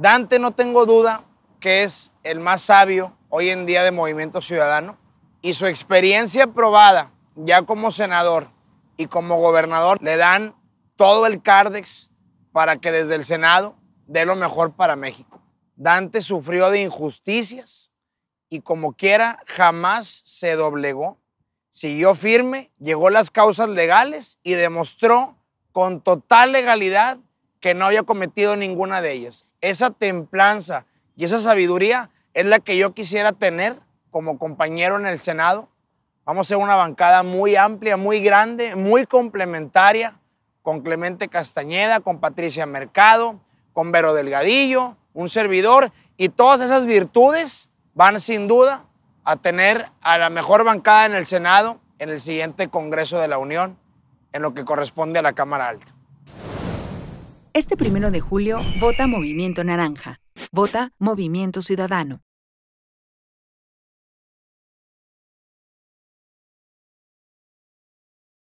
Dante no tengo duda que es el más sabio hoy en día de Movimiento Ciudadano y su experiencia probada ya como senador y como gobernador le dan todo el cárdex para que desde el Senado dé lo mejor para México. Dante sufrió de injusticias y como quiera jamás se doblegó. Siguió firme, llegó las causas legales y demostró con total legalidad que no había cometido ninguna de ellas. Esa templanza y esa sabiduría es la que yo quisiera tener como compañero en el Senado. Vamos a ser una bancada muy amplia, muy grande, muy complementaria, con Clemente Castañeda, con Patricia Mercado, con Vero Delgadillo, un servidor, y todas esas virtudes van sin duda a tener a la mejor bancada en el Senado en el siguiente Congreso de la Unión, en lo que corresponde a la Cámara Alta. Este primero de julio, vota Movimiento Naranja. Vota Movimiento Ciudadano.